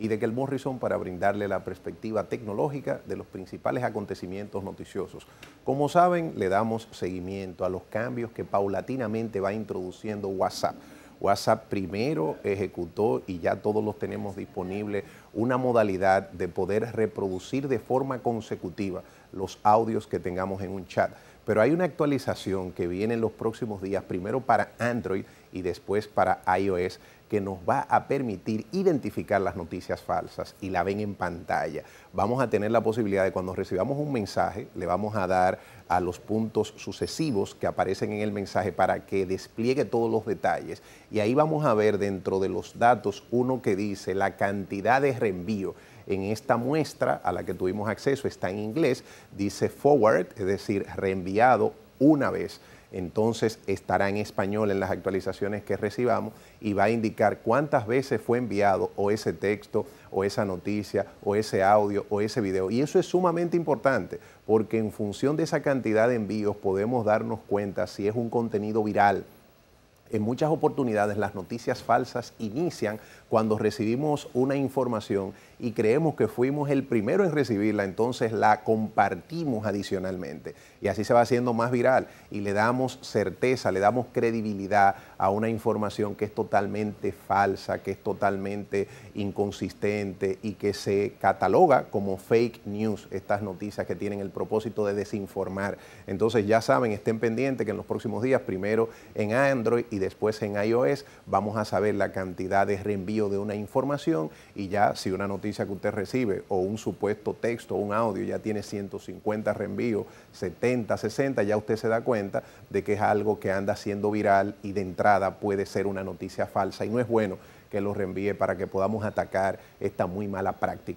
y de que el Morrison para brindarle la perspectiva tecnológica de los principales acontecimientos noticiosos. Como saben, le damos seguimiento a los cambios que paulatinamente va introduciendo WhatsApp. WhatsApp primero ejecutó y ya todos los tenemos disponibles, una modalidad de poder reproducir de forma consecutiva los audios que tengamos en un chat. Pero hay una actualización que viene en los próximos días, primero para Android y después para iOS, que nos va a permitir identificar las noticias falsas y la ven en pantalla. Vamos a tener la posibilidad de cuando recibamos un mensaje, le vamos a dar a los puntos sucesivos que aparecen en el mensaje para que despliegue todos los detalles. Y ahí vamos a ver dentro de los datos uno que dice la cantidad de reenvío en esta muestra a la que tuvimos acceso está en inglés, dice forward, es decir, reenviado una vez entonces estará en español en las actualizaciones que recibamos y va a indicar cuántas veces fue enviado o ese texto o esa noticia o ese audio o ese video. Y eso es sumamente importante porque en función de esa cantidad de envíos podemos darnos cuenta si es un contenido viral en muchas oportunidades las noticias falsas inician cuando recibimos una información y creemos que fuimos el primero en recibirla, entonces la compartimos adicionalmente. Y así se va haciendo más viral y le damos certeza, le damos credibilidad a una información que es totalmente falsa, que es totalmente inconsistente y que se cataloga como fake news, estas noticias que tienen el propósito de desinformar. Entonces ya saben, estén pendientes que en los próximos días, primero en Android y después en iOS vamos a saber la cantidad de reenvío de una información y ya si una noticia que usted recibe o un supuesto texto o un audio ya tiene 150 reenvíos, 70, 60, ya usted se da cuenta de que es algo que anda siendo viral y de entrada puede ser una noticia falsa y no es bueno que lo reenvíe para que podamos atacar esta muy mala práctica.